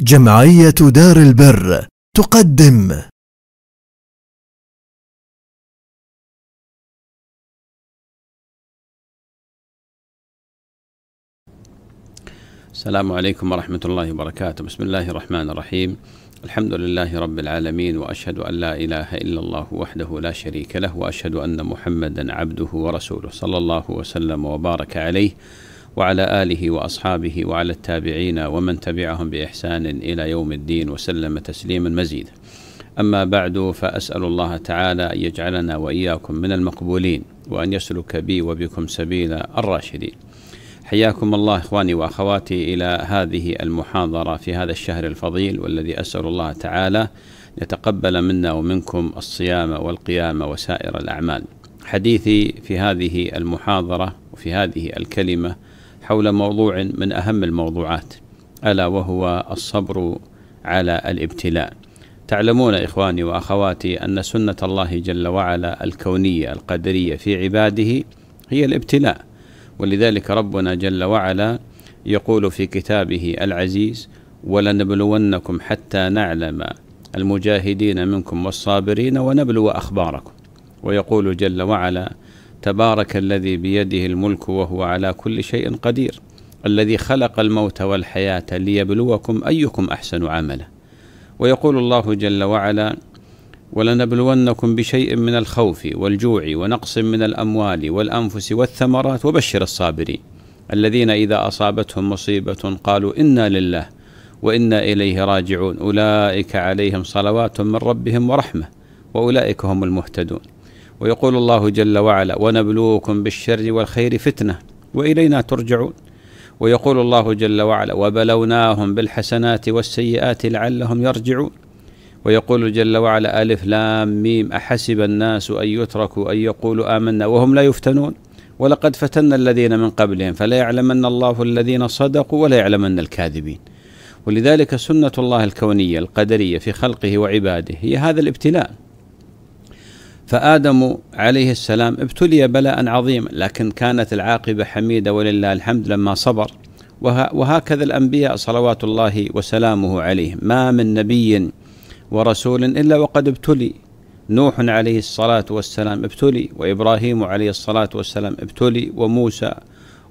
جمعية دار البر تقدم السلام عليكم ورحمة الله وبركاته، بسم الله الرحمن الرحيم، الحمد لله رب العالمين واشهد ان لا اله الا الله وحده لا شريك له واشهد ان محمدا عبده ورسوله صلى الله وسلم وبارك عليه وعلى اله واصحابه وعلى التابعين ومن تبعهم باحسان الى يوم الدين وسلم تسليما مزيدا. اما بعد فاسال الله تعالى ان يجعلنا واياكم من المقبولين وان يسلك بي وبكم سبيل الراشدين. حياكم الله اخواني واخواتي الى هذه المحاضره في هذا الشهر الفضيل والذي اسال الله تعالى يتقبل منا ومنكم الصيام والقيام وسائر الاعمال. حديثي في هذه المحاضره وفي هذه الكلمه حول موضوع من أهم الموضوعات ألا وهو الصبر على الابتلاء تعلمون إخواني وأخواتي أن سنة الله جل وعلا الكونية القدرية في عباده هي الابتلاء ولذلك ربنا جل وعلا يقول في كتابه العزيز ولنبلونكم حتى نعلم المجاهدين منكم والصابرين ونبلو أخباركم ويقول جل وعلا تبارك الذي بيده الملك وهو على كل شيء قدير الذي خلق الموت والحياه ليبلوكم ايكم احسن عملا ويقول الله جل وعلا ولنبلونكم بشيء من الخوف والجوع ونقص من الاموال والانفس والثمرات وبشر الصابرين الذين اذا اصابتهم مصيبه قالوا انا لله وانا اليه راجعون اولئك عليهم صلوات من ربهم ورحمه واولئك هم المهتدون ويقول الله جل وعلا ونبلوكم بالشر والخير فتنه والينا ترجعون ويقول الله جل وعلا وبلوناهم بالحسنات والسيئات لعلهم يرجعون ويقول جل وعلا ألف لام ميم أحسب الناس أن يتركوا أن يقولوا آمنا وهم لا يفتنون ولقد فتنا الذين من قبلهم فلا يعلمن الله الذين صدقوا ولا يعلمن الكاذبين ولذلك سنة الله الكونية القدرية في خلقه وعباده هي هذا الابتلاء فآدم عليه السلام ابتلي بلاء عظيما لكن كانت العاقبة حميدة ولله الحمد لما صبر وهكذا الأنبياء صلوات الله وسلامه عليهم ما من نبي ورسول إلا وقد ابتلي نوح عليه الصلاة والسلام ابتلي وإبراهيم عليه الصلاة والسلام ابتلي وموسى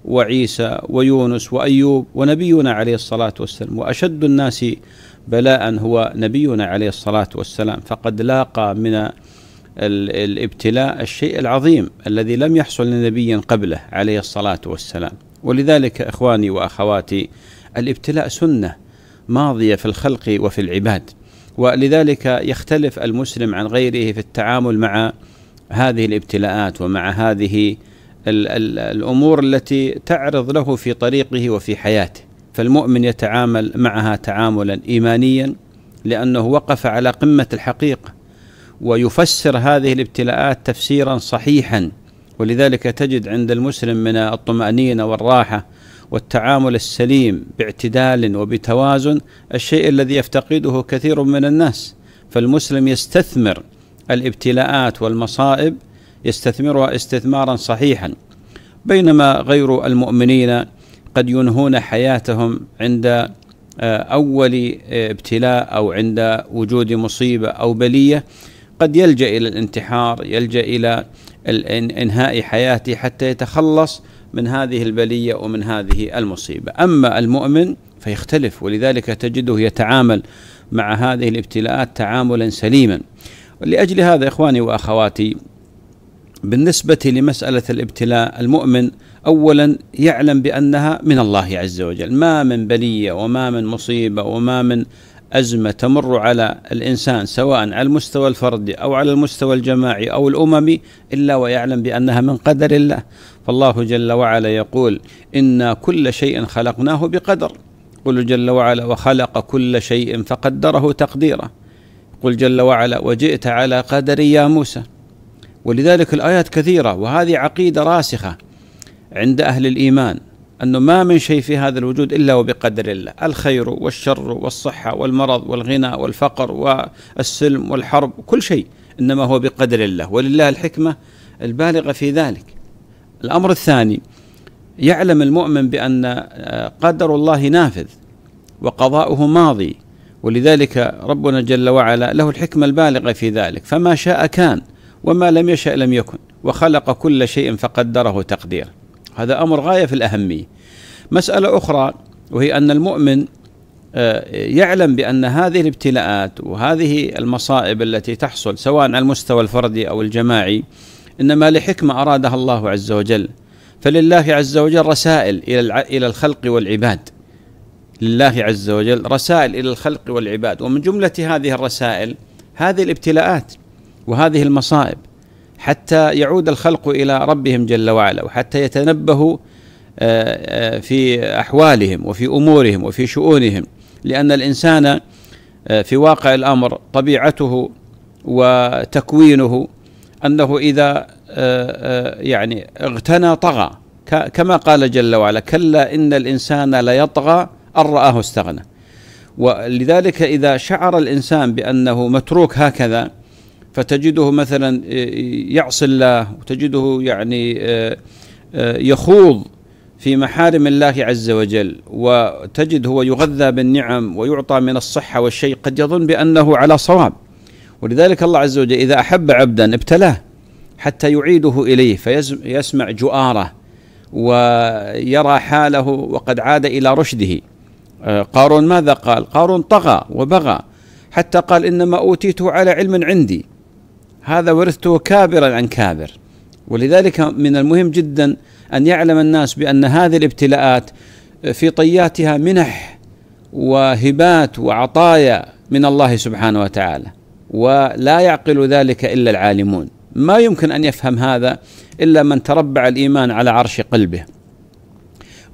وعيسى ويونس وأيوب ونبينا عليه الصلاة والسلام وأشد الناس بلاء هو نبينا عليه الصلاة والسلام فقد لاقى من الابتلاء الشيء العظيم الذي لم يحصل لنبي قبله عليه الصلاة والسلام ولذلك إخواني وأخواتي الابتلاء سنة ماضية في الخلق وفي العباد ولذلك يختلف المسلم عن غيره في التعامل مع هذه الابتلاءات ومع هذه الـ الـ الامور التي تعرض له في طريقه وفي حياته فالمؤمن يتعامل معها تعاملا ايمانيا لانه وقف على قمه الحقيقه ويفسر هذه الابتلاءات تفسيرا صحيحا ولذلك تجد عند المسلم من الطمأنينة والراحة والتعامل السليم باعتدال وبتوازن الشيء الذي يفتقده كثير من الناس فالمسلم يستثمر الابتلاءات والمصائب يستثمرها استثمارا صحيحا بينما غير المؤمنين قد ينهون حياتهم عند آه، اول آه، ابتلاء او عند وجود مصيبه او بليه قد يلجا الى الانتحار يلجا الى انهاء حياته حتى يتخلص من هذه البليه ومن هذه المصيبه اما المؤمن فيختلف ولذلك تجده يتعامل مع هذه الابتلاءات تعاملا سليما لاجل هذا اخواني واخواتي بالنسبه لمساله الابتلاء المؤمن اولا يعلم بانها من الله عز وجل ما من بليه وما من مصيبه وما من أزمة تمر على الإنسان سواء على المستوى الفردي أو على المستوى الجماعي أو الأممي إلا ويعلم بأنها من قدر الله فالله جل وعلا يقول إنا كل شيء خلقناه بقدر يقول جل وعلا وخلق كل شيء فقدره تقديره قل جل وعلا وجئت على قدر يا موسى ولذلك الآيات كثيرة وهذه عقيدة راسخة عند أهل الإيمان أنه ما من شيء في هذا الوجود إلا وبقدر الله الخير والشر والصحة والمرض والغنى والفقر والسلم والحرب كل شيء إنما هو بقدر الله ولله الحكمة البالغة في ذلك الأمر الثاني يعلم المؤمن بأن آه، قدر الله نافذ وقضاؤه ماضي ولذلك ربنا جل وعلا له الحكمة البالغة في ذلك فما شاء كان وما لم يشأ لم يكن وخلق كل شيء فقدره تقديرا هذا امر غايه في الاهميه. مساله اخرى وهي ان المؤمن آه، يعلم بان هذه الابتلاءات وهذه المصائب التي تحصل سواء على المستوى الفردي او الجماعي انما لحكمه ارادها الله عز وجل فلله عز وجل رسائل الى الى الخلق والعباد. لله عز وجل رسائل الى الخلق والعباد ومن جمله هذه الرسائل هذه الابتلاءات وهذه المصائب حتى يعود الخلق الى ربهم جل وعلا وحتى يتنبهوا آه، آه، في احوالهم وفي امورهم وفي شؤونهم لان الانسان آه، في واقع الامر طبيعته وتكوينه انه اذا يعني اغتنى طغى كما قال جل وعلا كلا ان الانسان ليطغى ان راه استغنى ولذلك اذا شعر الانسان بانه متروك هكذا فتجده مثلا آه، يعصي الله وتجده يعني آه، آه، يخوض في محارم الله عز وجل وتجد هو يغذى بالنعم ويعطى من الصحة والشيء قد يظن بأنه على صواب ولذلك الله عز وجل إذا أحب عبدا ابتلاه حتى يعيده إليه فيسمع جؤاره ويرى حاله وقد عاد إلى رشده قارون ماذا قال قارون طغى وبغى حتى قال إنما أوتيته على علم عندي هذا ورثته كابرا عن كابر ولذلك من المهم جدا ان يعلم الناس بان هذه الابتلاءات في طياتها منح وهبات وعطايا من الله سبحانه وتعالى ولا يعقل ذلك الا العالمون ما يمكن ان يفهم هذا الا من تربع الايمان على عرش قلبه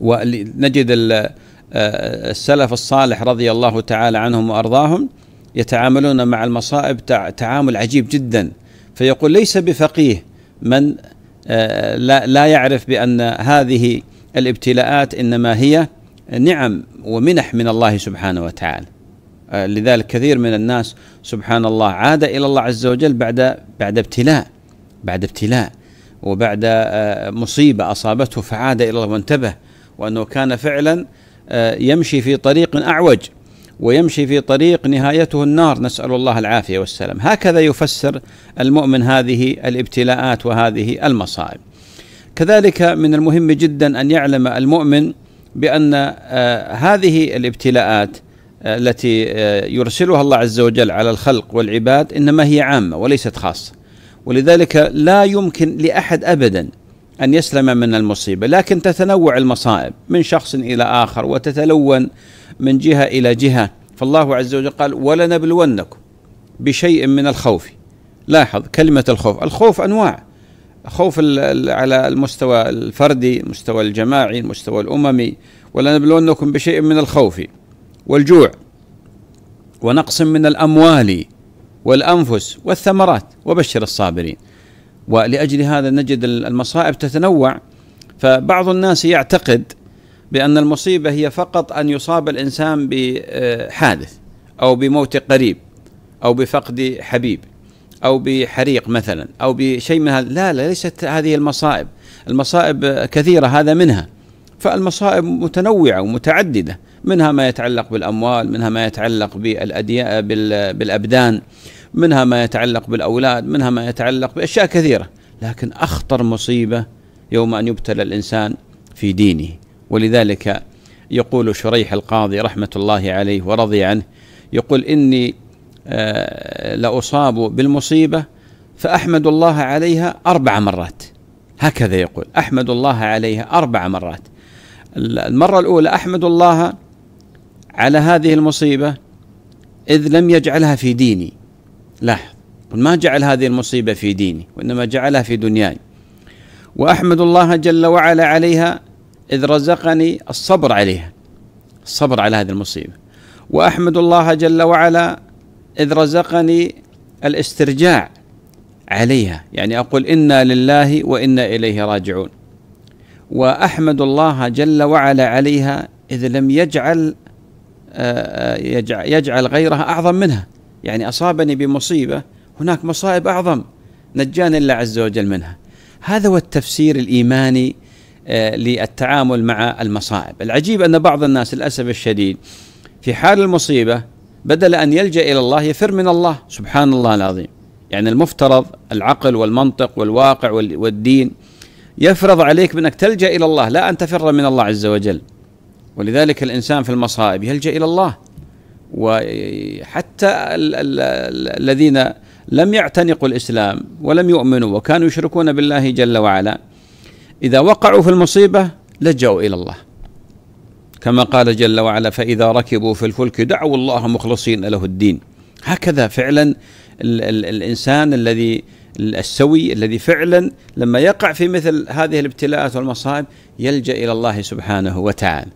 ونجد آه، السلف الصالح رضي الله تعالى عنهم وارضاهم يتعاملون مع المصائب تعامل عجيب جدا فيقول ليس بفقيه من آه، لا يعرف بأن هذه الابتلاءات إنما هي نعم ومنح من الله سبحانه وتعالى آه، لذلك كثير من الناس سبحان الله عاد إلى الله عز وجل بعد بعد ابتلاء بعد ابتلاء وبعد آه، مصيبة أصابته فعاد إلى الله وانتبه وأنه كان فعلا يمشي في طريق أعوج ويمشي في طريق نهايته النار نسأل الله العافية والسلام هكذا يفسر المؤمن هذه الابتلاءات وهذه المصائب كذلك من المهم جدا أن يعلم المؤمن بأن آه، هذه الابتلاءات آه، التي آه، يرسلها الله عز وجل على الخلق والعباد إنما هي عامة وليست خاصة ولذلك لا يمكن لأحد أبدا أن يسلم من المصيبة لكن تتنوع المصائب من شخص إلى آخر وتتلون من جهة إلى جهة فالله عز وجل قال ولنبلونكم بشيء من الخوف لاحظ كلمة الخوف الخوف أنواع خوف على المستوى الفردي المستوى الجماعي المستوى الأممي ولنبلونكم بشيء من الخوف والجوع ونقص من الأموال والأنفس والثمرات وبشر الصابرين ولاجل هذا نجد المصائب تتنوع فبعض الناس يعتقد بان المصيبه هي فقط ان يصاب الانسان بحادث او بموت قريب او بفقد حبيب او بحريق مثلا او بشيء من هذا لا لا ليست هذه المصائب المصائب كثيره هذا منها فالمصائب متنوعه ومتعدده منها ما يتعلق بالاموال منها ما يتعلق بالابدان منها ما يتعلق بالأولاد منها ما يتعلق بأشياء كثيرة لكن أخطر مصيبة يوم أن يبتلى الإنسان في دينه ولذلك يقول شريح القاضي رحمة الله عليه ورضي عنه يقول إني آه، لأصاب بالمصيبة فأحمد الله عليها أربع مرات هكذا يقول أحمد الله عليها أربع مرات المرة الأولى أحمد الله على هذه المصيبة إذ لم يجعلها في ديني لاحظ ما جعل هذه المصيبة في ديني وإنما جعلها في دنياي وأحمد الله جل وعلا عليها إذ رزقني الصبر عليها الصبر على هذه المصيبة وأحمد الله جل وعلا إذ رزقني الاسترجاع عليها يعني أقول إنا لله وإنا إليه راجعون وأحمد الله جل وعلا عليها إذ لم يجعل آه، آه، يجعل غيرها أعظم منها يعني أصابني بمصيبة هناك مصائب أعظم نجاني الله عز وجل منها هذا هو التفسير الإيماني آه، للتعامل مع المصائب العجيب أن بعض الناس للأسف الشديد في حال المصيبة بدل أن يلجأ إلى الله يفر من الله سبحان الله العظيم يعني المفترض العقل والمنطق والواقع والدين يفرض عليك بأنك تلجأ إلى الله لا أن تفر من الله عز وجل ولذلك الإنسان في المصائب يلجأ إلى الله وحتى ال ال الذين لم يعتنقوا الاسلام ولم يؤمنوا وكانوا يشركون بالله جل وعلا اذا وقعوا في المصيبه لجأوا الى الله كما قال جل وعلا فاذا ركبوا في الفلك دعوا الله مخلصين له الدين هكذا فعلا ال ال الانسان الذي السوي الذي فعلا لما يقع في مثل هذه الابتلاءات والمصائب يلجأ الى الله سبحانه وتعالى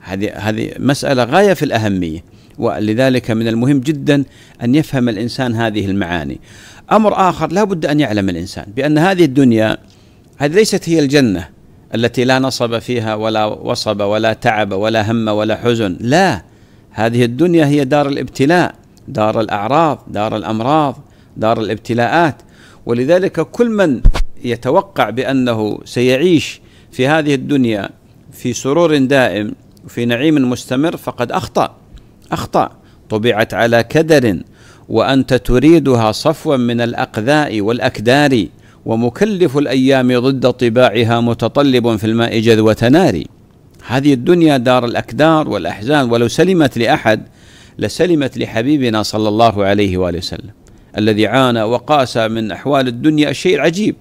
هذه هذه مساله غايه في الاهميه ولذلك من المهم جدا أن يفهم الإنسان هذه المعاني أمر آخر لا بد أن يعلم الإنسان بأن هذه الدنيا هذه ليست هي الجنة التي لا نصب فيها ولا وصب ولا تعب ولا هم ولا حزن لا هذه الدنيا هي دار الابتلاء دار الأعراض دار الأمراض دار الابتلاءات ولذلك كل من يتوقع بأنه سيعيش في هذه الدنيا في سرور دائم وفي نعيم مستمر فقد أخطأ أخطأ طبعت على كدر وأنت تريدها صفوا من الأقذاء والأكدار ومكلف الأيام ضد طباعها متطلب في الماء جذوة نار هذه الدنيا دار الأكدار والأحزان ولو سلمت لأحد لسلمت لحبيبنا صلى الله عليه وآله وسلم الذي عانى وقاس من أحوال الدنيا شيء عجيب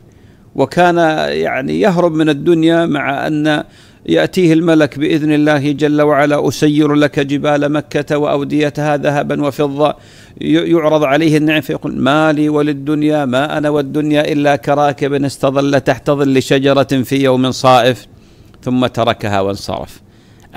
وكان يعني يهرب من الدنيا مع أن ياتيه الملك باذن الله جل وعلا اسير لك جبال مكه واوديتها ذهبا وفضه يعرض عليه النعم فيقول ما لي وللدنيا ما انا والدنيا الا كراكب استظل تحت ظل شجره في يوم صائف ثم تركها وانصرف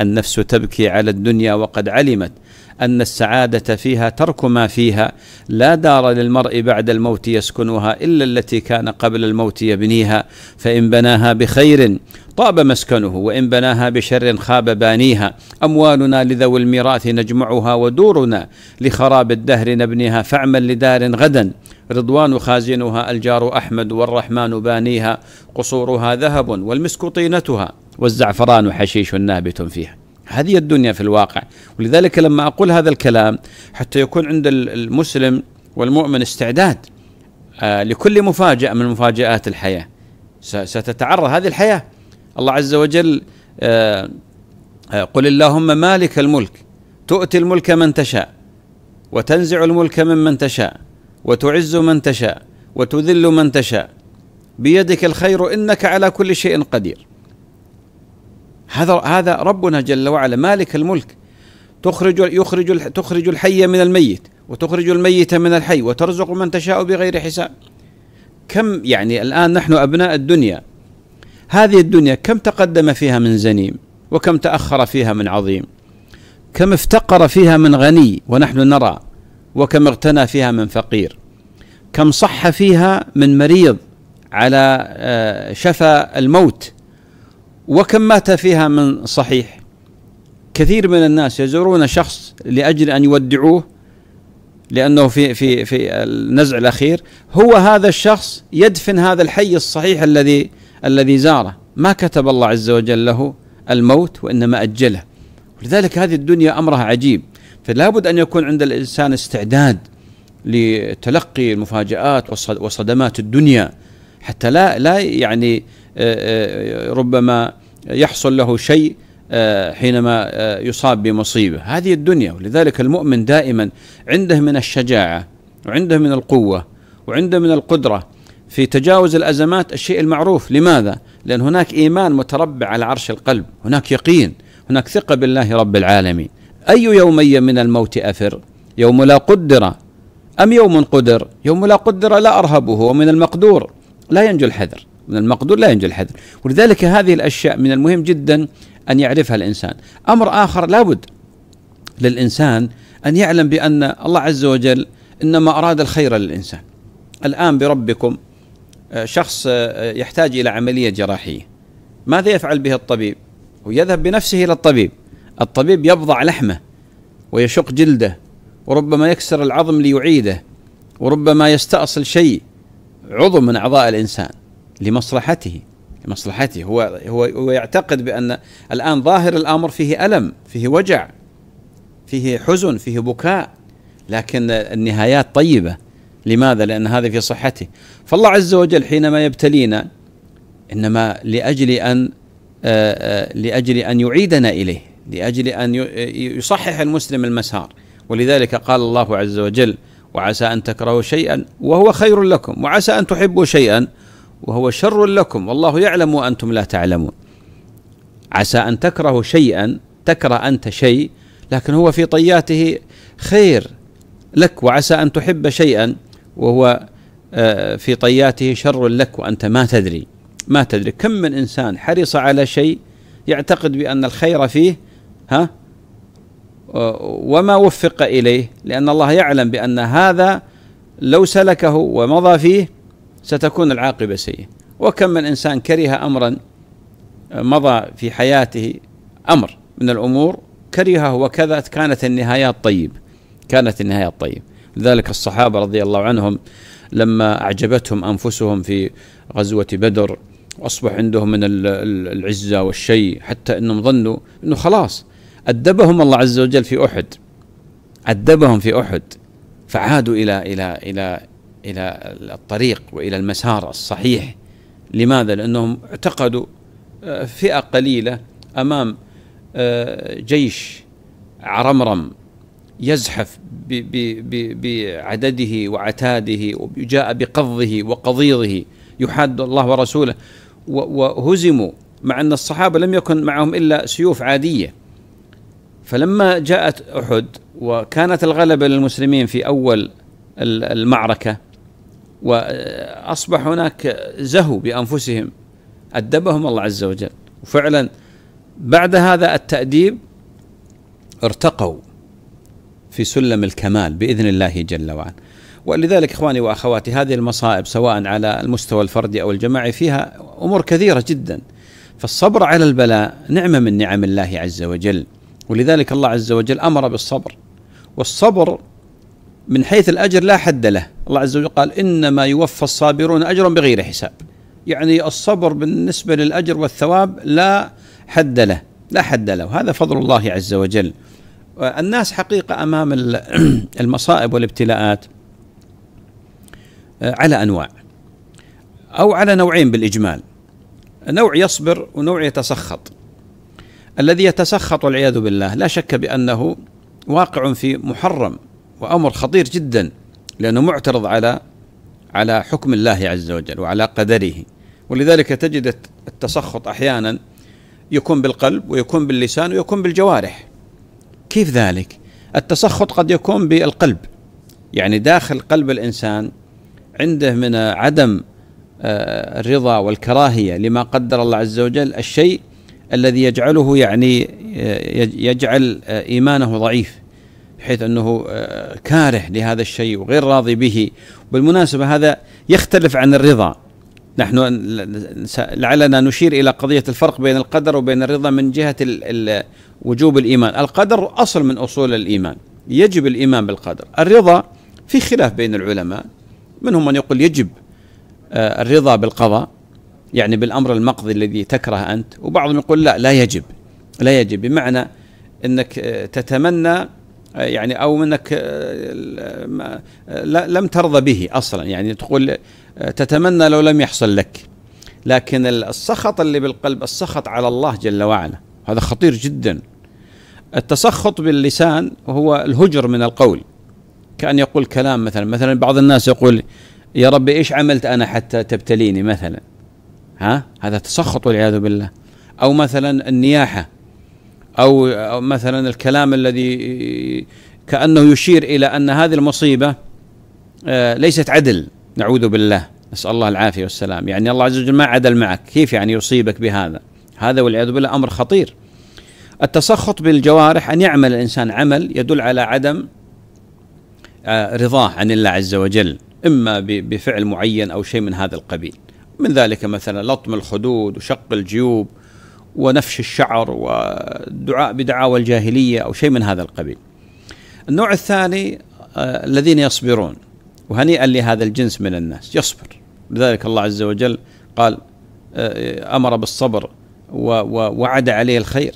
النفس تبكي على الدنيا وقد علمت أن السعادة فيها ترك ما فيها لا دار للمرء بعد الموت يسكنها إلا التي كان قبل الموت يبنيها فإن بناها بخير طاب مسكنه وإن بناها بشر خاب بانيها أموالنا لذوي الميراث نجمعها ودورنا لخراب الدهر نبنيها فاعمل لدار غدا رضوان خازنها الجار أحمد والرحمن بانيها قصورها ذهب والمسك طينتها والزعفران حشيش نابت فيها هذه الدنيا في الواقع ولذلك لما أقول هذا الكلام حتى يكون عند المسلم والمؤمن استعداد آه، لكل مفاجأة من مفاجآت الحياة ستتعرض هذه الحياة الله عز وجل آه، آه، قل اللهم مالك الملك تؤتي الملك من تشاء وتنزع الملك ممن تشاء وتعز من تشاء وتذل من تشاء بيدك الخير انك على كل شيء قدير هذا هذا ربنا جل وعلا مالك الملك تخرج يخرج تخرج الحي من الميت وتخرج الميت من الحي وترزق من تشاء بغير حساب كم يعني الان نحن ابناء الدنيا هذه الدنيا كم تقدم فيها من زنيم وكم تاخر فيها من عظيم كم افتقر فيها من غني ونحن نرى وكم اغتنى فيها من فقير كم صح فيها من مريض على آه، شفى الموت وكم مات فيها من صحيح كثير من الناس يزورون شخص لاجل ان يودعوه لانه في في في النزع الاخير هو هذا الشخص يدفن هذا الحي الصحيح الذي الذي زاره ما كتب الله عز وجل له الموت وانما اجله ولذلك هذه الدنيا امرها عجيب فلا بد ان يكون عند الانسان استعداد لتلقي المفاجات وصدمات الدنيا حتى لا لا يعني ربما يحصل له شيء آه، حينما آه، يصاب بمصيبه هذه الدنيا ولذلك المؤمن دائما عنده من الشجاعه وعنده من القوه وعنده من القدره في تجاوز الازمات الشيء المعروف لماذا لان هناك ايمان متربع على عرش القلب هناك يقين هناك ثقه بالله رب العالمين اي يومي من الموت افر يوم لا قدر ام يوم قدر يوم لا قدر لا ارهبه ومن المقدور لا ينجو الحذر من المقدور لا ينجو الحذر ولذلك هذه الأشياء من المهم جدا أن يعرفها الإنسان أمر آخر لابد للإنسان أن يعلم بأن الله عز وجل إنما أراد الخير للإنسان الآن بربكم آه، شخص آه، يحتاج إلى عملية جراحية ماذا يفعل به الطبيب ويذهب بنفسه إلى الطبيب الطبيب يبضع لحمه ويشق جلده وربما يكسر العظم ليعيده وربما يستأصل شيء عضو من أعضاء الإنسان لمصلحته لمصلحته هو هو هو يعتقد بأن الآن ظاهر الأمر فيه ألم فيه وجع فيه حزن فيه بكاء لكن النهايات طيبة لماذا؟ لأن هذا في صحته فالله عز وجل حينما يبتلينا إنما لأجل أن آه، آه، لأجل أن يعيدنا إليه لأجل أن يصحح المسلم المسار ولذلك قال الله عز وجل وعسى أن تكرهوا شيئا وهو خير لكم وعسى أن تحبوا شيئا وهو شر لكم والله يعلم وانتم لا تعلمون عسى ان تكرهوا شيئا تكره انت شيء لكن هو في طياته خير لك وعسى ان تحب شيئا وهو آه، في طياته شر لك وانت ما تدري ما تدري كم من انسان حرص على شيء يعتقد بان الخير فيه ها وما وفق اليه لان الله يعلم بان هذا لو سلكه ومضى فيه ستكون العاقبة سيئة وكم من إنسان كره أمرا مضى في حياته أمر من الأمور كرهه وكذا كانت النهايات طيب كانت النهايات طيب لذلك الصحابة رضي الله عنهم لما أعجبتهم أنفسهم في غزوة بدر وأصبح عندهم من العزة والشيء حتى أنهم ظنوا أنه خلاص أدبهم الله عز وجل في أحد أدبهم في أحد فعادوا إلى إلى إلى الى الطريق والى المسار الصحيح لماذا لانهم اعتقدوا آه، فئه قليله امام آه، جيش عرمرم يزحف بعدده وعتاده وجاء بقضه وقضيضه يحاد الله ورسوله وهزموا مع ان الصحابه لم يكن معهم الا سيوف عاديه فلما جاءت احد وكانت الغلبه للمسلمين في اول المعركه وأصبح هناك زهو بأنفسهم أدبهم الله عز وجل وفعلا بعد هذا التأديب ارتقوا في سلم الكمال بإذن الله جل وعلا ولذلك إخواني وأخواتي هذه المصائب سواء على المستوى الفردي أو الجماعي فيها أمور كثيرة جدا فالصبر على البلاء نعمة من نعم الله عز وجل ولذلك الله عز وجل أمر بالصبر والصبر من حيث الأجر لا حد له الله عز وجل قال إنما يوفى الصابرون أجرا بغير حساب يعني الصبر بالنسبة للأجر والثواب لا حد له لا حد له هذا فضل الله عز وجل الناس حقيقة أمام المصائب والابتلاءات آه، على أنواع أو على نوعين بالإجمال نوع يصبر ونوع يتسخط الذي يتسخط والعياذ بالله لا شك بأنه واقع في محرم وأمر خطير جدا لأنه معترض على على حكم الله عز وجل وعلى قدره ولذلك تجد التسخط أحيانا يكون بالقلب ويكون باللسان ويكون بالجوارح كيف ذلك؟ التسخط قد يكون بالقلب يعني داخل قلب الإنسان عنده من عدم آه، الرضا والكراهية لما قدر الله عز وجل الشيء الذي يجعله يعني آه، يجعل آه، إيمانه ضعيف بحيث أنه آه، كاره لهذا الشيء وغير راضي به بالمناسبة هذا يختلف عن الرضا نحن لعلنا نشير إلى قضية الفرق بين القدر وبين الرضا من جهة وجوب الإيمان القدر أصل من أصول الإيمان يجب الإيمان بالقدر الرضا في خلاف بين العلماء منهم من يقول يجب آه، الرضا بالقضاء يعني بالامر المقضي الذي تكره انت وبعضهم يقول لا لا يجب لا يجب بمعنى انك آه، تتمنى يعني او انك آه، آه، لم ترضى به اصلا يعني تقول آه، تتمنى لو لم يحصل لك لكن السخط اللي بالقلب السخط على الله جل وعلا هذا خطير جدا التسخط باللسان هو الهجر من القول كأن يقول كلام مثلا مثلا بعض الناس يقول يا ربي ايش عملت انا حتى تبتليني مثلا ها هذا تسخط والعياذ بالله او مثلا النياحه أو, مثلا الكلام الذي كأنه يشير إلى أن هذه المصيبة آه، ليست عدل نعوذ بالله نسأل الله العافية والسلام يعني الله عز وجل ما عدل معك كيف يعني يصيبك بهذا هذا والعياذ بالله أمر خطير التسخط بالجوارح أن يعمل الإنسان عمل يدل على عدم آه، رضاه عن الله عز وجل إما بفعل معين أو شيء من هذا القبيل من ذلك مثلا لطم الخدود وشق الجيوب ونفش الشعر والدعاء بدعاوى الجاهليه او شيء من هذا القبيل. النوع الثاني آه، الذين يصبرون وهنيئا لهذا الجنس من الناس يصبر لذلك الله عز وجل قال آه، امر بالصبر ووعد عليه الخير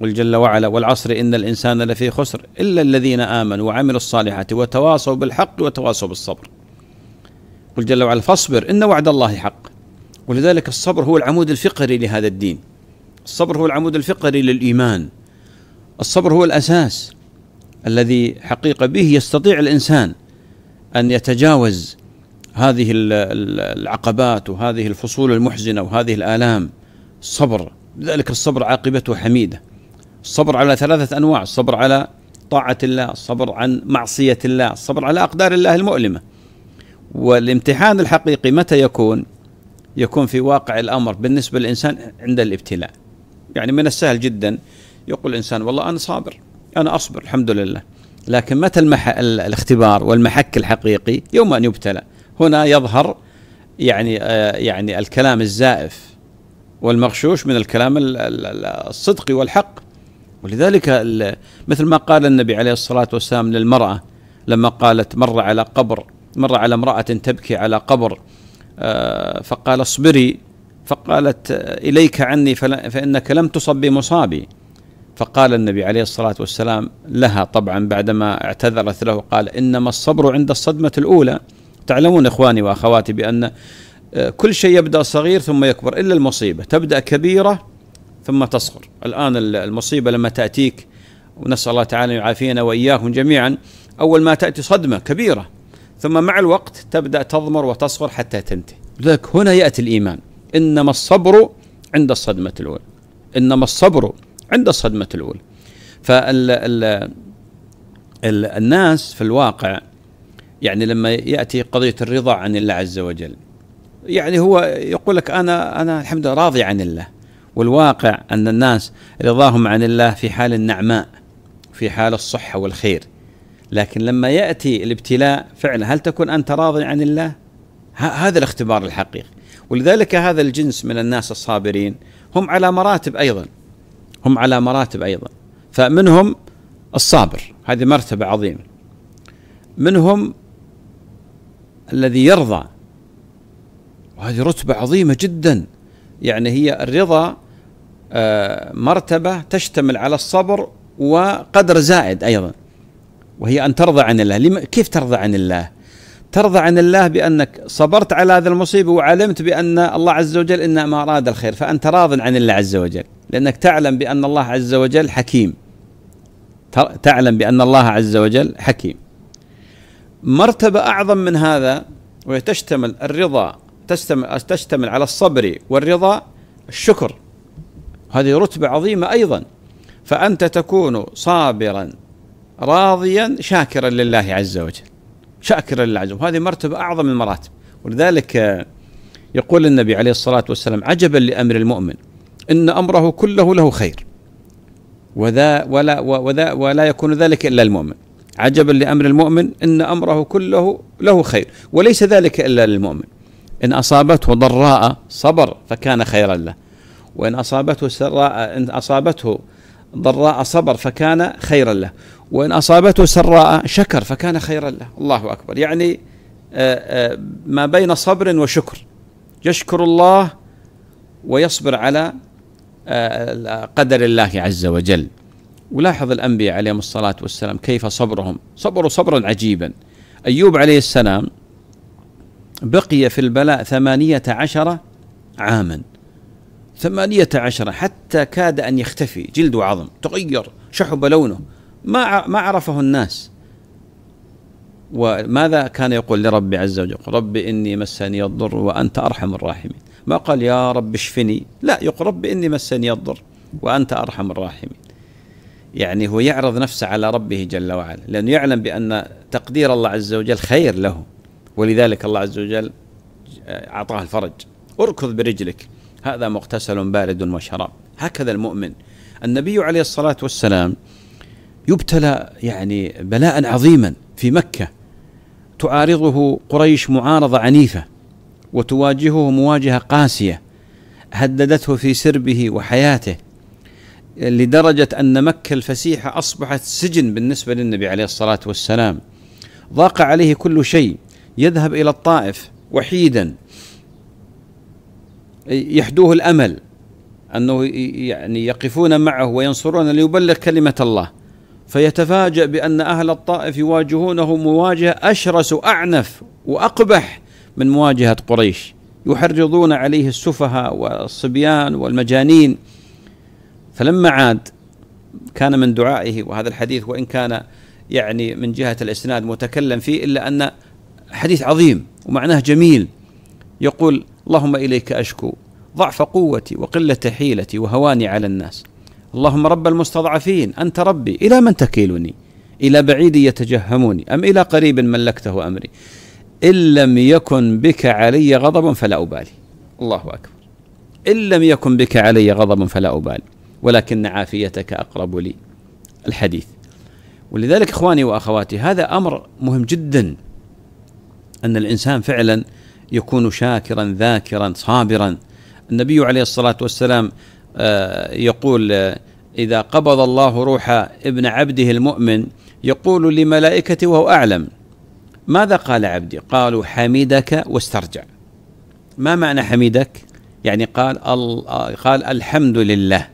قل جل وعلا والعصر ان الانسان لفي خسر الا الذين امنوا وعملوا الصالحات وتواصوا بالحق وتواصوا بالصبر. قل جل وعلا فاصبر ان وعد الله حق ولذلك الصبر هو العمود الفقري لهذا الدين الصبر هو العمود الفقري للايمان الصبر هو الاساس الذي حقيقه به يستطيع الانسان ان يتجاوز هذه العقبات وهذه الفصول المحزنه وهذه الالام الصبر لذلك الصبر عاقبته حميده الصبر على ثلاثه انواع الصبر على طاعه الله الصبر عن معصيه الله الصبر على اقدار الله المؤلمه والامتحان الحقيقي متى يكون يكون في واقع الامر بالنسبه للانسان عند الابتلاء يعني من السهل جدا يقول الإنسان والله أنا صابر أنا أصبر الحمد لله لكن متى المح... الاختبار والمحك الحقيقي يوم أن يبتلى هنا يظهر يعني آه يعني الكلام الزائف والمغشوش من الكلام الصدقي والحق ولذلك مثل ما قال النبي عليه الصلاة والسلام للمرأة لما قالت مر على قبر مر على امرأة تبكي على قبر آه، فقال اصبري فقالت إليك عني فإنك لم تصب بمصابي فقال النبي عليه الصلاة والسلام لها طبعا بعدما اعتذرت له قال إنما الصبر عند الصدمة الأولى تعلمون إخواني وأخواتي بأن آه، كل شيء يبدأ صغير ثم يكبر إلا المصيبة تبدأ كبيرة ثم تصغر الآن المصيبة لما تأتيك ونسأل الله تعالى يعافينا وإياكم جميعا أول ما تأتي صدمة كبيرة ثم مع الوقت تبدأ تضمر وتصغر حتى تنتهي لذلك هنا يأتي الإيمان إنما الصبر عند الصدمة الأولى إنما الصبر عند الصدمة الأولى فالناس في الواقع يعني لما يأتي قضية الرضا عن الله عز وجل يعني هو يقول لك أنا أنا الحمد لله راضي عن الله والواقع أن الناس رضاهم عن الله في حال النعماء في حال الصحة والخير لكن لما يأتي الابتلاء فعلا هل تكون أنت راضي عن الله هذا الاختبار الحقيقي ولذلك هذا الجنس من الناس الصابرين هم على مراتب ايضا هم على مراتب ايضا فمنهم الصابر هذه مرتبه عظيمه منهم الذي يرضى وهذه رتبه عظيمه جدا يعني هي الرضا آه، مرتبه تشتمل على الصبر وقدر زائد ايضا وهي ان ترضى عن الله كيف ترضى عن الله ترضى عن الله بأنك صبرت على هذا المصيبة وعلمت بأن الله عز وجل إنما أراد الخير فأنت راض عن الله عز وجل لأنك تعلم بأن الله عز وجل حكيم تعلم بأن الله عز وجل حكيم مرتبة أعظم من هذا وهي تشتمل الرضا تشتمل على الصبر والرضا الشكر هذه رتبة عظيمة أيضا فأنت تكون صابرا راضيا شاكرا لله عز وجل شاكرا للعجب هذه مرتبة أعظم المراتب ولذلك يقول النبي عليه الصلاة والسلام عجبا لأمر المؤمن إن أمره كله له خير وذا ولا وذا ولا يكون ذلك إلا المؤمن عجبا لأمر المؤمن إن أمره كله له خير وليس ذلك إلا للمؤمن إن أصابته ضراء صبر فكان خيرا له وإن أصابته سراء إن أصابته ضراء صبر فكان خيرا له وإن أصابته سراء شكر فكان خيرا له الله أكبر يعني آه، آه، ما بين صبر وشكر يشكر الله ويصبر على آه، قدر الله عز وجل ولاحظ الأنبياء عليهم الصلاة والسلام كيف صبرهم صبروا صبرا عجيبا أيوب عليه السلام بقي في البلاء ثمانية عشر عاما ثمانية عشر حتى كاد أن يختفي جلد وعظم تغير شحب لونه ما ما عرفه الناس وماذا كان يقول لربي عز وجل رب إني مسني الضر وأنت أرحم الراحمين ما قال يا رب اشفني لا يقول رب إني مسني الضر وأنت أرحم الراحمين يعني هو يعرض نفسه على ربه جل وعلا لأنه يعلم بأن تقدير الله عز وجل خير له ولذلك الله عز وجل آه، أعطاه الفرج اركض برجلك هذا مغتسل بارد وشراب هكذا المؤمن النبي عليه الصلاة والسلام يبتلى يعني بلاء عظيما في مكة تعارضه قريش معارضة عنيفة وتواجهه مواجهة قاسية هددته في سربه وحياته لدرجة أن مكة الفسيحة أصبحت سجن بالنسبة للنبي عليه الصلاة والسلام ضاق عليه كل شيء يذهب إلى الطائف وحيدا يحدوه الامل انه يعني يقفون معه وينصرون ليبلغ كلمه الله فيتفاجأ بأن أهل الطائف يواجهونه مواجهة أشرس وأعنف وأقبح من مواجهة قريش يحرضون عليه السفهاء والصبيان والمجانين فلما عاد كان من دعائه وهذا الحديث وإن كان يعني من جهة الإسناد متكلم فيه إلا أن حديث عظيم ومعناه جميل يقول اللهم اليك اشكو ضعف قوتي وقله حيلتي وهواني على الناس اللهم رب المستضعفين انت ربي الى من تكيلني الى بعيد يتجهمني ام الى قريب ملكته امري ان لم يكن بك علي غضب فلا ابالي الله اكبر ان لم يكن بك علي غضب فلا ابالي ولكن عافيتك اقرب لي الحديث ولذلك اخواني واخواتي هذا امر مهم جدا ان الانسان فعلا يكون شاكرا ذاكرا صابرا النبي عليه الصلاه والسلام آه، يقول آه، اذا قبض الله روح ابن عبده المؤمن يقول لملائكته وهو اعلم ماذا قال عبدي قالوا حمدك واسترجع ما معنى حمدك يعني قال قال الحمد لله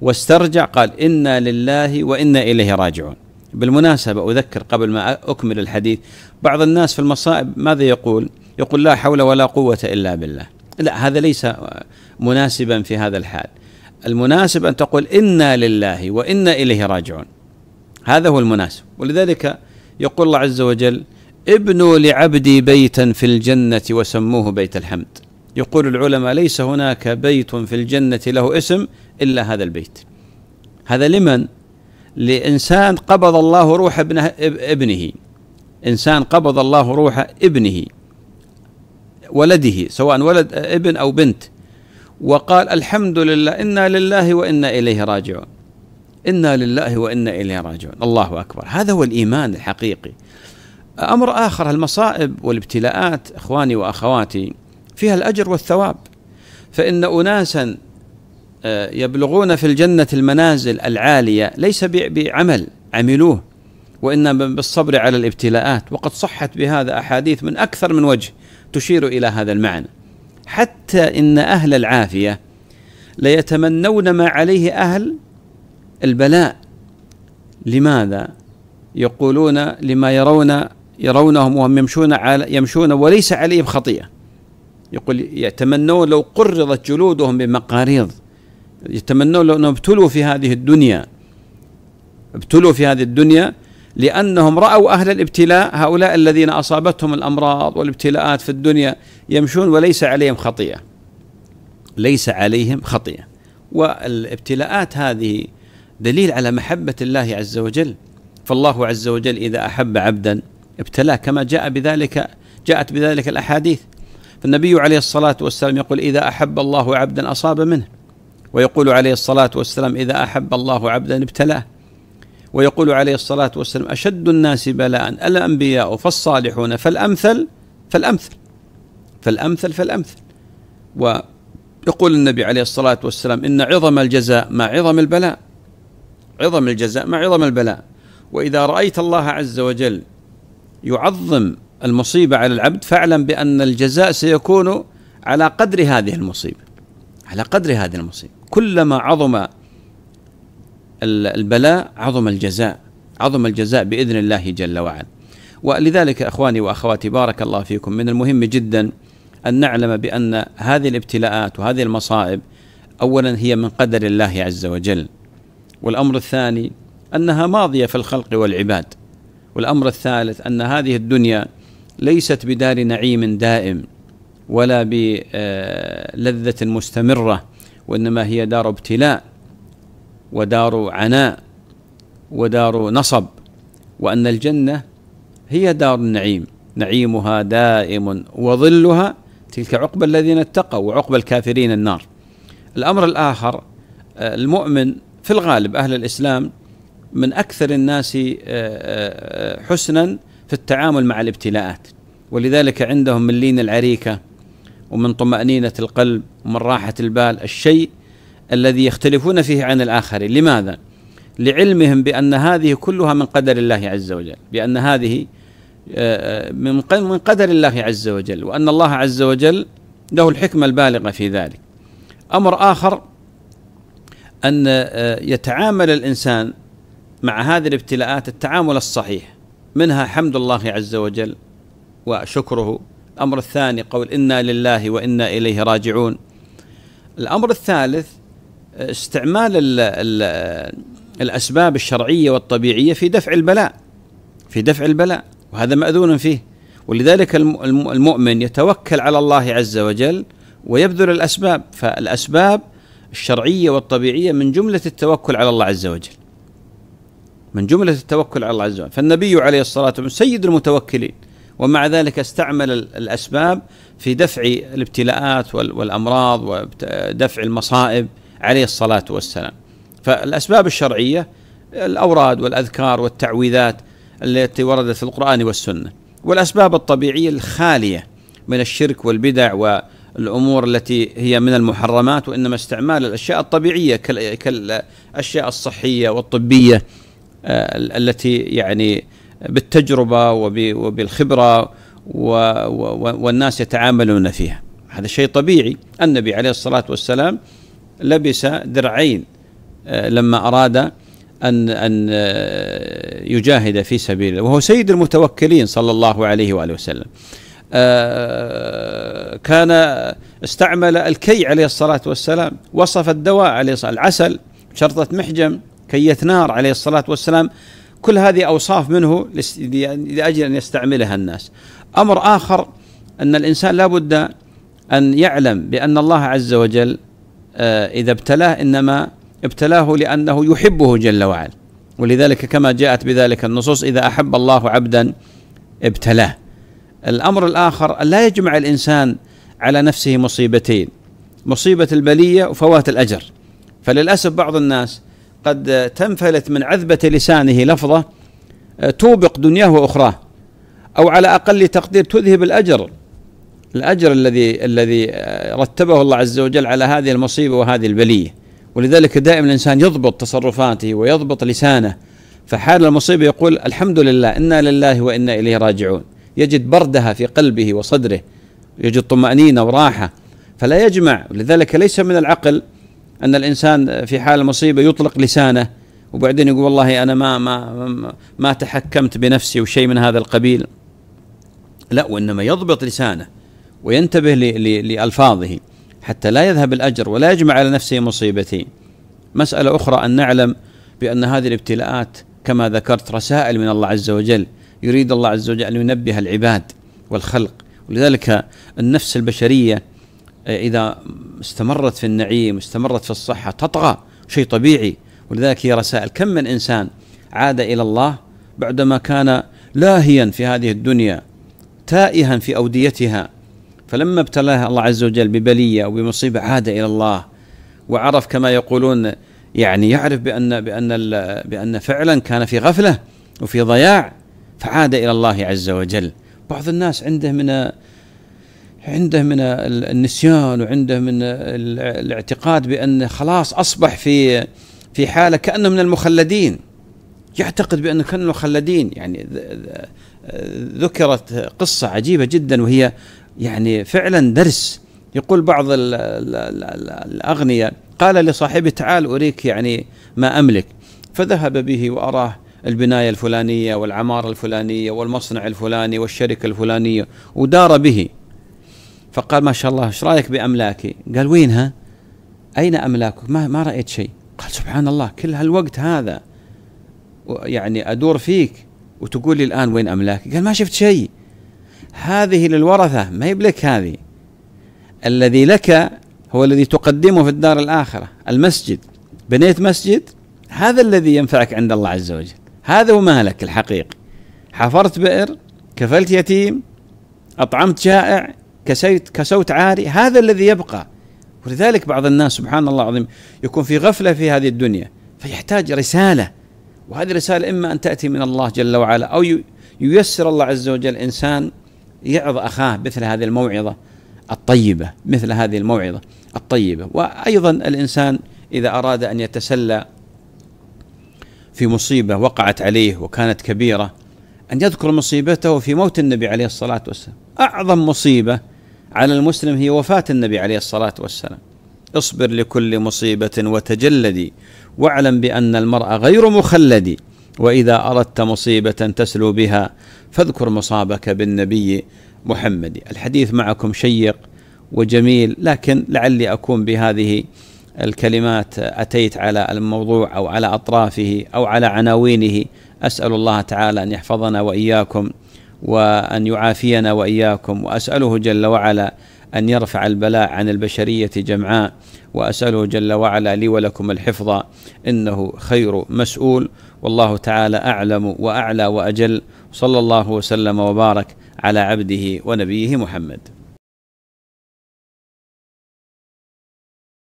واسترجع قال انا لله وانا اليه راجعون بالمناسبه اذكر قبل ما اكمل الحديث بعض الناس في المصائب ماذا يقول يقول لا حول ولا قوة إلا بالله لا هذا ليس مناسبا في هذا الحال المناسب أن تقول إنا لله وإنا إليه راجعون هذا هو المناسب ولذلك يقول الله عز وجل ابنوا لعبدي بيتا في الجنة وسموه بيت الحمد يقول العلماء ليس هناك بيت في الجنة له اسم إلا هذا البيت هذا لمن؟ لإنسان قبض الله روح ابنه, ابنه إنسان قبض الله روح ابنه ولده سواء ولد ابن أو بنت وقال الحمد لله إنا لله وإنا إليه راجعون إنا لله وإنا إليه راجعون الله أكبر هذا هو الإيمان الحقيقي أمر آخر المصائب والابتلاءات إخواني وأخواتي فيها الأجر والثواب فإن أناسا آه، يبلغون في الجنة المنازل العالية ليس بعمل عملوه وإنما بالصبر على الابتلاءات وقد صحت بهذا أحاديث من أكثر من وجه تشير الى هذا المعنى حتى ان اهل العافيه ليتمنون ما عليه اهل البلاء لماذا يقولون لما يرون يرونهم وهم يمشون على يمشون وليس عليهم خطيئه يقول يتمنون لو قرضت جلودهم بمقاريض يتمنون لو انهم ابتلوا في هذه الدنيا ابتلوا في هذه الدنيا لأنهم رأوا أهل الابتلاء هؤلاء الذين أصابتهم الأمراض والابتلاءات في الدنيا يمشون وليس عليهم خطيئة ليس عليهم خطيئة والابتلاءات هذه دليل على محبة الله عز وجل فالله عز وجل إذا أحب عبدا ابتلاه كما جاء بذلك جاءت بذلك الأحاديث فالنبي عليه الصلاة والسلام يقول إذا أحب الله عبدا أصاب منه ويقول عليه الصلاة والسلام إذا أحب الله عبدا ابتلاه ويقول عليه الصلاة والسلام أشد الناس بلاء الأنبياء فالصالحون فالأمثل فالأمثل فالأمثل فالأمثل ويقول النبي عليه الصلاة والسلام إن عظم الجزاء مع عظم البلاء عظم الجزاء مع عظم البلاء وإذا رأيت الله عز وجل يعظم المصيبة على العبد فاعلم بأن الجزاء سيكون على قدر هذه المصيبة على قدر هذه المصيبة كلما عظم البلاء عظم الجزاء عظم الجزاء باذن الله جل وعلا ولذلك اخواني واخواتي بارك الله فيكم من المهم جدا ان نعلم بان هذه الابتلاءات وهذه المصائب اولا هي من قدر الله عز وجل والامر الثاني انها ماضيه في الخلق والعباد والامر الثالث ان هذه الدنيا ليست بدار نعيم دائم ولا بلذه آه، مستمره وانما هي دار ابتلاء ودار عناء ودار نصب وأن الجنة هي دار النعيم نعيمها دائم وظلها تلك عقبى الذين اتقوا وعقبى الكافرين النار الأمر الآخر آه، المؤمن في الغالب أهل الإسلام من أكثر الناس آه، آه، حسنا في التعامل مع الابتلاءات ولذلك عندهم من لين العريكة ومن طمأنينة القلب ومن راحة البال الشيء الذي يختلفون فيه عن الآخرين لماذا؟ لعلمهم بأن هذه كلها من قدر الله عز وجل بأن هذه آه، آه، من قدر الله عز وجل وأن الله عز وجل له الحكمة البالغة في ذلك أمر آخر أن آه، يتعامل الإنسان مع هذه الابتلاءات التعامل الصحيح منها حمد الله عز وجل وشكره الأمر الثاني قول إنا لله وإنا إليه راجعون الأمر الثالث استعمال الأسباب الشرعية والطبيعية في دفع البلاء في دفع البلاء وهذا مأذون فيه ولذلك المؤمن يتوكل على الله عز وجل ويبذل الأسباب فالأسباب الشرعية والطبيعية من جملة التوكل على الله عز وجل من جملة التوكل على الله عز وجل فالنبي عليه الصلاة والسلام سيد المتوكلين ومع ذلك استعمل الأسباب في دفع الابتلاءات والأمراض ودفع المصائب عليه الصلاة والسلام فالأسباب الشرعية الأوراد والأذكار والتعويذات التي وردت في القرآن والسنة والأسباب الطبيعية الخالية من الشرك والبدع و الامور التي هي من المحرمات وانما استعمال الاشياء الطبيعيه كالاشياء الصحيه والطبيه آه، التي يعني بالتجربه وبالخبره والناس يتعاملون فيها هذا شيء طبيعي النبي عليه الصلاه والسلام لبس درعين آه، لما أراد أن أن آه، يجاهد في سبيل الله وهو سيد المتوكلين صلى الله عليه وآله وسلم آه، كان استعمل الكي عليه الصلاة والسلام وصف الدواء عليه الصلاة العسل شرطة محجم كية نار عليه الصلاة والسلام كل هذه أوصاف منه لأجل أن يستعملها الناس أمر آخر أن الإنسان لا بد أن يعلم بأن الله عز وجل آه، إذا ابتلاه إنما ابتلاه لأنه يحبه جل وعلا ولذلك كما جاءت بذلك النصوص إذا أحب الله عبدا ابتلاه الأمر الآخر لا يجمع الإنسان على نفسه مصيبتين مصيبة البلية وفوات الأجر فللأسف بعض الناس قد تنفلت من عذبة لسانه لفظة آه، توبق دنياه وأخراه أو على أقل تقدير تذهب الأجر الأجر الذي الذي آه، رتبه الله عز وجل على هذه المصيبة وهذه البلية ولذلك دائما الإنسان يضبط تصرفاته ويضبط لسانه فحال المصيبة يقول الحمد لله إنا لله وإنا إليه راجعون يجد بردها في قلبه وصدره يجد طمأنينة وراحة فلا يجمع لذلك ليس من العقل أن الإنسان في حال المصيبة يطلق لسانه وبعدين يقول والله أنا ما ما ما تحكمت بنفسي وشيء من هذا القبيل لا وإنما يضبط لسانه وينتبه لألفاظه حتى لا يذهب الأجر ولا يجمع على نفسه مصيبته مسألة أخرى أن نعلم بأن هذه الابتلاءات كما ذكرت رسائل من الله عز وجل يريد الله عز وجل أن ينبه العباد والخلق ولذلك النفس البشرية إذا استمرت في النعيم استمرت في الصحة تطغى شيء طبيعي ولذلك هي رسائل كم من إنسان عاد إلى الله بعدما كان لاهيا في هذه الدنيا تائها في أوديتها فلما ابتلاه الله عز وجل ببليه او بمصيبه عاد الى الله وعرف كما يقولون يعني يعرف بان بان بان فعلا كان في غفله وفي ضياع فعاد الى الله عز وجل بعض الناس عنده من عنده من النسيان وعنده من الاعتقاد بان خلاص اصبح في في حاله كانه من المخلدين يعتقد بانه كان المخلدين يعني ذكرت قصه عجيبه جدا وهي يعني فعلا درس يقول بعض الـ الـ الـ الأغنياء قال لصاحبه تعال أريك يعني ما أملك فذهب به وأراه البناية الفلانية والعمارة الفلانية والمصنع الفلاني والشركة الفلانية ودار به فقال ما شاء الله ايش رايك بأملاكي قال وينها أين أملاكك ما, ما رأيت شيء قال سبحان الله كل هالوقت هذا يعني أدور فيك وتقول لي الآن وين أملاكي قال ما شفت شيء هذه للورثة ما يبلك هذه الذي لك هو الذي تقدمه في الدار الآخرة المسجد بنيت مسجد هذا الذي ينفعك عند الله عز وجل هذا هو مالك الحقيقي حفرت بئر كفلت يتيم أطعمت جائع كسيت كسوت عاري هذا الذي يبقى ولذلك بعض الناس سبحان الله العظيم يكون في غفلة في هذه الدنيا فيحتاج رسالة وهذه الرسالة إما أن تأتي من الله جل وعلا أو ييسر الله عز وجل إنسان يعظ أخاه مثل هذه الموعظة الطيبة مثل هذه الموعظة الطيبة وأيضا الإنسان إذا أراد أن يتسلى في مصيبة وقعت عليه وكانت كبيرة أن يذكر مصيبته في موت النبي عليه الصلاة والسلام أعظم مصيبة على المسلم هي وفاة النبي عليه الصلاة والسلام اصبر لكل مصيبة وتجلدي واعلم بأن المرء غير مخلدي واذا اردت مصيبه تسلو بها فاذكر مصابك بالنبي محمد الحديث معكم شيق وجميل لكن لعلي اكون بهذه الكلمات اتيت على الموضوع او على اطرافه او على عناوينه اسال الله تعالى ان يحفظنا واياكم وان يعافينا واياكم واساله جل وعلا أن يرفع البلاء عن البشرية جمعاء وأسأله جل وعلا لي ولكم الحفظ إنه خير مسؤول والله تعالى أعلم وأعلى وأجل صلى الله وسلم وبارك على عبده ونبيه محمد